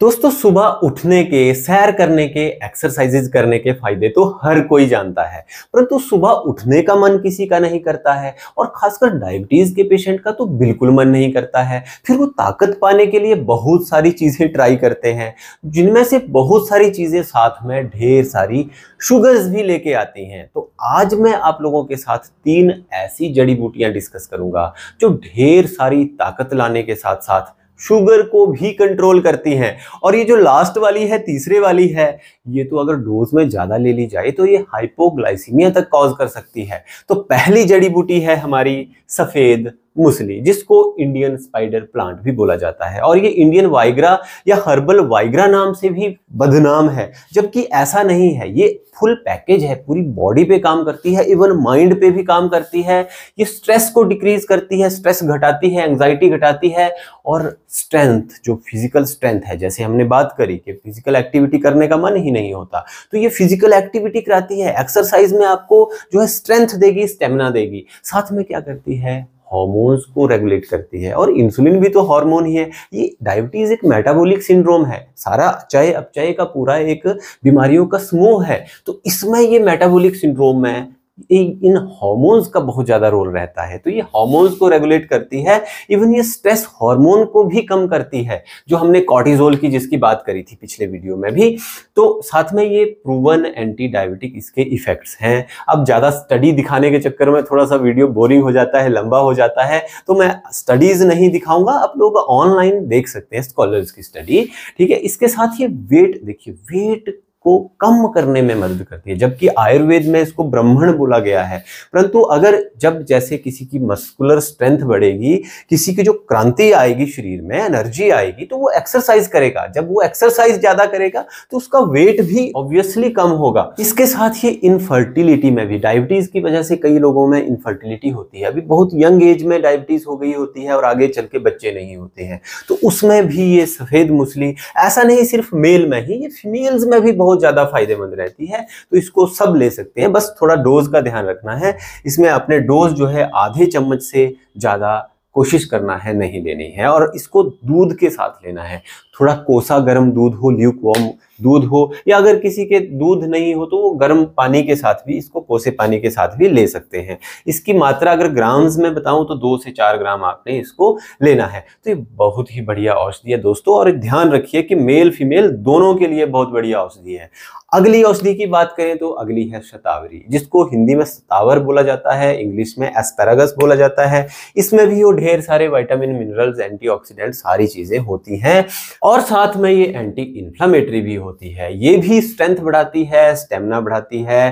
दोस्तों सुबह उठने के सैर करने के एक्सरसाइजेज करने के फायदे तो हर कोई जानता है परंतु सुबह उठने का मन किसी का नहीं करता है और खासकर डायबिटीज के पेशेंट का तो बिल्कुल मन नहीं करता है फिर वो ताकत पाने के लिए बहुत सारी चीज़ें ट्राई करते हैं जिनमें से बहुत सारी चीज़ें साथ में ढेर सारी शुगर्स भी लेके आती हैं तो आज मैं आप लोगों के साथ तीन ऐसी जड़ी बूटियां डिस्कस करूँगा जो ढेर सारी ताकत लाने के साथ साथ शुगर को भी कंट्रोल करती हैं और ये जो लास्ट वाली है तीसरे वाली है ये तो अगर डोज में ज़्यादा ले ली जाए तो ये हाइपोग्लाइसीमिया तक कॉज कर सकती है तो पहली जड़ी बूटी है हमारी सफ़ेद मुसली जिसको इंडियन स्पाइडर प्लांट भी बोला जाता है और ये इंडियन वाइग्रा या हर्बल वाइग्रा नाम से भी बदनाम है जबकि ऐसा नहीं है ये फुल पैकेज है पूरी बॉडी पे काम करती है इवन माइंड पे भी काम करती है ये स्ट्रेस को डिक्रीज करती है स्ट्रेस घटाती है एंजाइटी घटाती है और स्ट्रेंथ जो फिजिकल स्ट्रेंथ है जैसे हमने बात करी कि फिजिकल एक्टिविटी करने का मन ही नहीं होता तो ये फिजिकल एक्टिविटी कराती है एक्सरसाइज में आपको जो है स्ट्रेंथ देगी स्टेमिना देगी साथ में क्या करती है हॉर्मोन्स को रेगुलेट करती है और इंसुलिन भी तो हार्मोन ही है ये डायबिटीज़ एक मेटाबॉलिक सिंड्रोम है सारा चाय अपचाय का पूरा एक बीमारियों का समूह है तो इसमें ये मेटाबॉलिक सिंड्रोम में इन हॉर्मोन्स का बहुत ज़्यादा रोल रहता है तो ये हॉर्मोन्स को रेगुलेट करती है इवन ये स्ट्रेस हार्मोन को भी कम करती है जो हमने कॉर्टिजोल की जिसकी बात करी थी पिछले वीडियो में भी तो साथ में ये प्रूवन एंटी डायबिटिक इसके इफेक्ट्स हैं अब ज़्यादा स्टडी दिखाने के चक्कर में थोड़ा सा वीडियो बोरिंग हो जाता है लंबा हो जाता है तो मैं स्टडीज़ नहीं दिखाऊंगा आप लोग ऑनलाइन देख सकते हैं स्कॉलर्स की स्टडी ठीक है इसके साथ ये वेट देखिए वेट को कम करने में मदद करती है जबकि आयुर्वेद में इसको ब्राह्मण बोला गया है परंतु अगर जब जैसे किसी की मस्कुलर स्ट्रेंथ बढ़ेगी किसी की जो क्रांति आएगी शरीर में एनर्जी आएगी तो वो एक्सरसाइज करेगा जब वो एक्सरसाइज ज्यादा करेगा तो उसका वेट भी ऑब्वियसली कम होगा इसके साथ ही इनफर्टिलिटी में भी डायबिटीज की वजह से कई लोगों में इनफर्टिलिटी होती है अभी बहुत यंग एज में डायबिटीज हो गई होती है और आगे चल के बच्चे नहीं होते हैं तो उसमें भी ये सफेद मुसली ऐसा नहीं सिर्फ मेल में ही ये फीमेल्स में भी बहुत बहुत ज़्यादा फायदेमंद रहती है तो इसको सब ले सकते हैं बस थोड़ा डोज का ध्यान रखना है इसमें अपने डोज जो है आधे चम्मच से ज़्यादा कोशिश करना है नहीं लेनी है और इसको दूध के साथ लेना है थोड़ा कोसा गर्म दूध हो ल्यूक वॉम दूध हो या अगर किसी के दूध नहीं हो तो वो गर्म पानी के साथ भी इसको कोसे पानी के साथ भी ले सकते हैं इसकी मात्रा अगर ग्राम्स में बताऊं तो दो से चार ग्राम आपने इसको लेना है तो ये बहुत ही बढ़िया औषधि है दोस्तों और ध्यान रखिए कि मेल फीमेल दोनों के लिए बहुत बढ़िया औषधि है अगली औषधि की बात करें तो अगली है शतावरी जिसको हिंदी में सतावर बोला जाता है इंग्लिश में एस्पेरागस बोला जाता है इसमें भी वो ढेर सारे विटामिन मिनरल्स एंटीऑक्सीडेंट सारी चीज़ें होती हैं और साथ में ये एंटी इन्फ्लामेटरी भी हो होती है ये भी स्ट्रेंथ बढ़ाती है स्टेमिना बढ़ाती है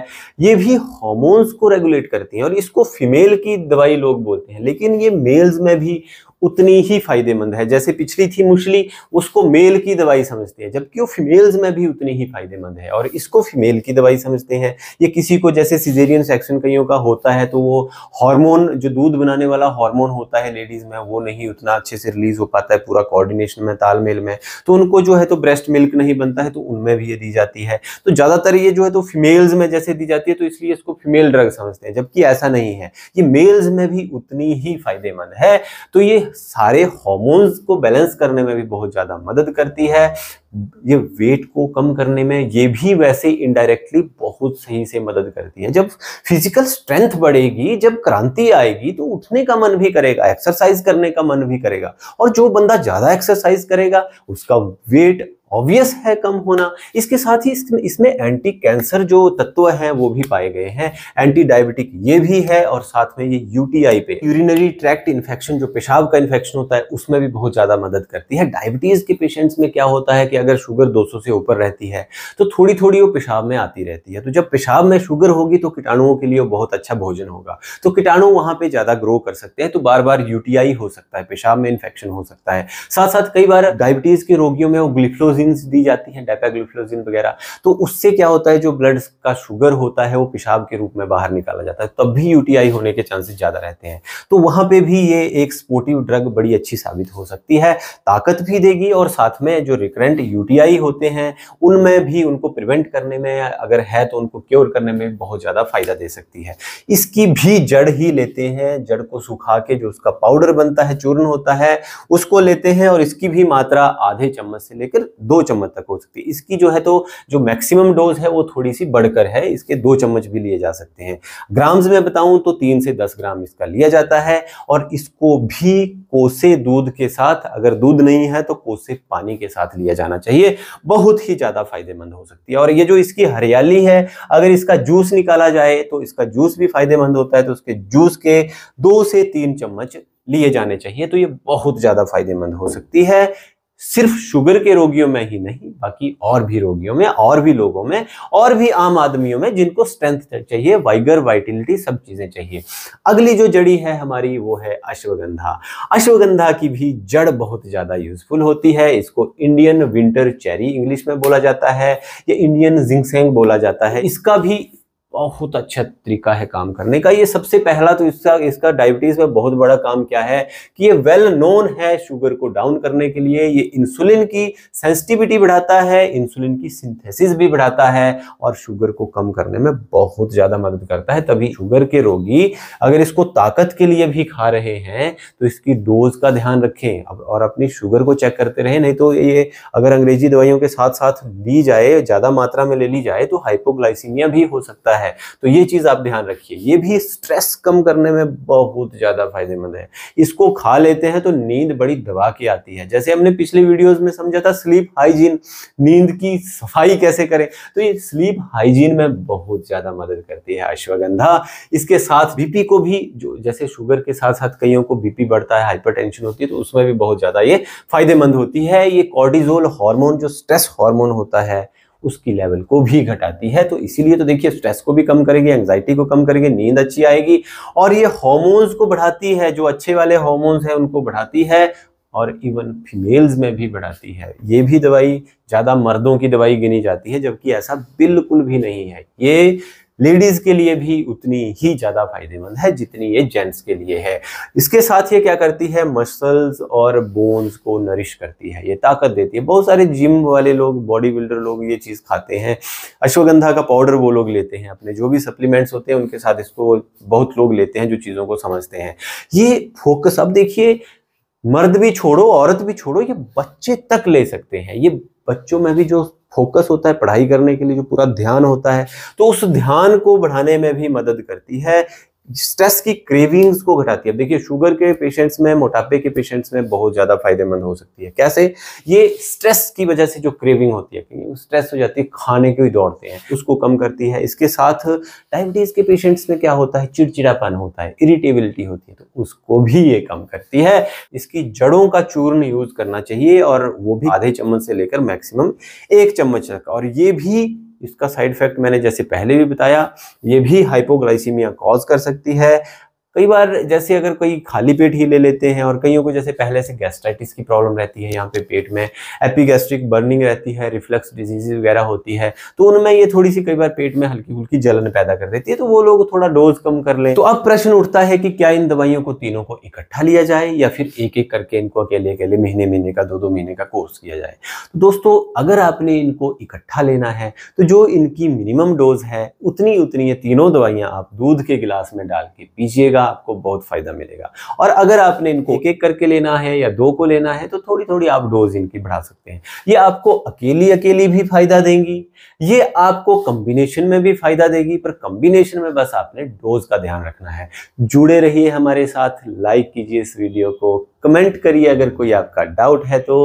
ये भी हॉर्मोन्स को रेगुलेट करती है और इसको फीमेल की दवाई लोग बोलते हैं लेकिन ये मेल्स में भी उतनी ही फायदेमंद है जैसे पिछली थी मुछली उसको मेल की दवाई समझते हैं जबकि वो फीमेल्स में भी उतनी ही फायदेमंद है और इसको फीमेल की दवाई समझते हैं ये किसी को जैसे सिजेरियन सेक्शन कईयों का होता है तो वो हार्मोन जो दूध बनाने वाला हार्मोन होता है लेडीज में वो नहीं उतना अच्छे से रिलीज हो पाता है पूरा कोऑर्डिनेशन में तालमेल में तो उनको जो है तो ब्रेस्ट मिल्क नहीं बनता है तो उनमें भी ये दी जाती है तो ज़्यादातर ये जो है तो फीमेल्स में जैसे दी जाती है तो इसलिए इसको फीमेल ड्रग समझते हैं जबकि ऐसा नहीं है ये मेल्स में भी उतनी ही फायदेमंद है तो ये सारे हॉर्मोन्स को बैलेंस करने में भी बहुत ज़्यादा मदद करती है ये वेट को कम करने में ये भी वैसे इनडायरेक्टली बहुत सही से मदद करती है जब फिजिकल स्ट्रेंथ बढ़ेगी जब क्रांति आएगी तो उठने का मन भी करेगा एक्सरसाइज करने का मन भी करेगा और जो बंदा ज़्यादा एक्सरसाइज करेगा उसका वेट ऑब्वियस है कम होना इसके साथ ही इसमें इसमें एंटी कैंसर जो तत्व है वो भी पाए गए हैं एंटी डायबिटिक ये भी है और साथ में ये यूटीआई पे यूरिनरी ट्रैक्ट इन्फेक्शन जो पेशाब का इन्फेक्शन होता है उसमें भी बहुत ज़्यादा मदद करती है डायबिटीज़ के पेशेंट्स में क्या होता है कि अगर शुगर 200 से ऊपर रहती है तो थोड़ी थोड़ी वो पेशाब में आती रहती है तो जब पेशाब में शुगर होगी तो कीटाणुओं के लिए बहुत अच्छा भोजन होगा तो कीटाणु वहां पर ज़्यादा ग्रो कर सकते हैं तो बार बार यूटीआई हो सकता है पेशाब में इन्फेक्शन हो सकता है साथ साथ कई बार डायबिटीज़ के रोगियों में वो ग्लिफ्लोज ग्लूकोजिन दी जाती हैं डेपाग्लूफ्लोजिन वगैरह तो उससे क्या होता है जो ब्लड का शुगर होता है वो पेशाब के रूप में बाहर निकाला जाता है तब भी यूटीआई होने के चांसेस ज़्यादा रहते हैं तो वहां पर भी ये एक स्पोर्टिव ड्रग बड़ी अच्छी साबित हो सकती है ताकत भी देगी और साथ में जो रिकरेंट यूटीआई होते हैं उनमें भी उनको प्रिवेंट करने में अगर है तो उनको क्योर करने में बहुत ज़्यादा फायदा दे सकती है इसकी भी जड़ ही लेते हैं जड़ को सुखा के जो उसका पाउडर बनता है चूर्ण होता है उसको लेते हैं और इसकी भी मात्रा आधे चम्मच से लेकर दो चम्मच तक हो सकती है इसकी जो है तो जो मैक्सिमम डोज है वो थोड़ी सी बढ़कर है इसके दो चम्मच भी लिए जा सकते हैं ग्राम्स में बताऊं तो तीन से दस ग्राम इसका लिया जाता है और इसको भी कोसे दूध के साथ अगर दूध नहीं है तो कोसे पानी के साथ लिया जाना चाहिए बहुत ही ज़्यादा फायदेमंद हो सकती है और ये जो इसकी हरियाली है अगर इसका जूस निकाला जाए तो इसका जूस भी फायदेमंद होता है तो उसके जूस के दो से तीन चम्मच लिए जाने चाहिए तो ये बहुत ज़्यादा फायदेमंद हो सकती है सिर्फ शुगर के रोगियों में ही नहीं बाकी और भी रोगियों में और भी लोगों में और भी आम आदमियों में जिनको स्ट्रेंथ चाहिए वाइगर वाइटिलिटी सब चीज़ें चाहिए अगली जो जड़ी है हमारी वो है अश्वगंधा अश्वगंधा की भी जड़ बहुत ज़्यादा यूजफुल होती है इसको इंडियन विंटर चेरी इंग्लिश में बोला जाता है या इंडियन जिंगसेंग बोला जाता है इसका भी बहुत अच्छा तरीका है काम करने का ये सबसे पहला तो इसका इसका डायबिटीज़ में बहुत बड़ा काम क्या है कि ये वेल नोन है शुगर को डाउन करने के लिए ये इंसुलिन की सेंसिटिविटी बढ़ाता है इंसुलिन की सिंथेसिस भी बढ़ाता है और शुगर को कम करने में बहुत ज़्यादा मदद करता है तभी शुगर के रोगी अगर इसको ताकत के लिए भी खा रहे हैं तो इसकी डोज का ध्यान रखें और अपनी शुगर को चेक करते रहें नहीं तो ये अगर अंग्रेजी दवाइयों के साथ साथ ली जाए ज़्यादा मात्रा में ले ली जाए तो हाइपोग्लाइसीमिया भी हो सकता है जाता है तो ये चीज़ आप ध्यान रखिए ये भी स्ट्रेस कम करने में बहुत ज़्यादा फायदेमंद है इसको खा लेते हैं तो नींद बड़ी दबा के आती है जैसे हमने पिछले वीडियोज़ में समझा था स्लीप हाइजीन नींद की सफाई कैसे करें तो ये स्लीप हाइजीन में बहुत ज़्यादा मदद करती है अश्वगंधा इसके साथ बीपी को भी जो जैसे शुगर के साथ साथ कईयों को बीपी बढ़ता है हाइपरटेंशन होती है तो उसमें भी बहुत ज़्यादा ये फायदेमंद होती है ये कॉर्डिजोल हार्मोन जो स्ट्रेस हार्मोन होता है उसकी लेवल को भी घटाती है तो इसीलिए तो देखिए स्ट्रेस को भी कम करेगी एंग्जाइटी को कम करेगी नींद अच्छी आएगी और ये हॉर्मोन्स को बढ़ाती है जो अच्छे वाले हॉर्मोन्स हैं उनको बढ़ाती है और इवन फीमेल्स में भी बढ़ाती है ये भी दवाई ज़्यादा मर्दों की दवाई गिनी जाती है जबकि ऐसा बिल्कुल भी नहीं है ये लेडीज के लिए भी उतनी ही ज़्यादा फायदेमंद है जितनी ये जेंट्स के लिए है इसके साथ ये क्या करती है मसल्स और बोन्स को नरिश करती है ये ताकत देती है बहुत सारे जिम वाले लोग बॉडी बिल्डर लोग ये चीज़ खाते हैं अश्वगंधा का पाउडर वो लोग लेते हैं अपने जो भी सप्लीमेंट्स होते हैं उनके साथ इसको बहुत लोग लेते हैं जो चीज़ों को समझते हैं ये फोकस अब देखिए मर्द भी छोड़ो औरत भी छोड़ो ये बच्चे तक ले सकते हैं ये बच्चों में भी जो फोकस होता है पढ़ाई करने के लिए जो पूरा ध्यान होता है तो उस ध्यान को बढ़ाने में भी मदद करती है स्ट्रेस की क्रेविंग्स को घटाती है देखिए शुगर के पेशेंट्स में मोटापे के पेशेंट्स में बहुत ज़्यादा फायदेमंद हो सकती है कैसे ये स्ट्रेस की वजह से जो क्रेविंग होती है स्ट्रेस हो जाती है खाने की दौड़ते हैं उसको कम करती है इसके साथ डायबिटीज़ के पेशेंट्स में क्या होता है चिड़चिड़ापन होता है इरिटेबिलिटी होती है तो उसको भी ये कम करती है इसकी जड़ों का चूर्ण यूज़ करना चाहिए और वो भी आधे चम्मच से लेकर मैक्सिमम एक चम्मच तक और ये भी इसका साइड इफेक्ट मैंने जैसे पहले भी बताया ये भी हाइपोग्लाइसीमिया कॉज कर सकती है कई बार जैसे अगर कोई खाली पेट ही ले लेते हैं और कईयों को जैसे पहले से गैस्ट्राइटिस की प्रॉब्लम रहती है यहाँ पे पेट में एपीगैस्ट्रिक बर्निंग रहती है रिफ्लक्स डिजीज वगैरह होती है तो उनमें ये थोड़ी सी कई बार पेट में हल्की फुल्की जलन पैदा कर देती है तो वो लोग थोड़ा डोज कम कर ले तो अब प्रश्न उठता है कि क्या इन दवाइयों को तीनों को इकट्ठा लिया जाए या फिर एक एक करके इनको अकेले अकेले महीने महीने का दो दो महीने का कोर्स किया जाए तो दोस्तों अगर आपने इनको इकट्ठा लेना है तो जो इनकी मिनिमम डोज है उतनी उतनी ये तीनों दवाइयाँ आप दूध के गिलास में डाल के पीजिएगा आपको बहुत फ़ायदा मिलेगा और अगर आपने इनको एक एक करके लेना है या दो को लेना है तो थोड़ी थोड़ी आप डोज इनकी बढ़ा सकते हैं ये आपको अकेली अकेली भी फ़ायदा देंगी ये आपको कम्बिनेशन में भी फ़ायदा देगी पर कम्बिनेशन में बस आपने डोज का ध्यान रखना है जुड़े रहिए हमारे साथ लाइक कीजिए इस वीडियो को कमेंट करिए अगर कोई आपका डाउट है तो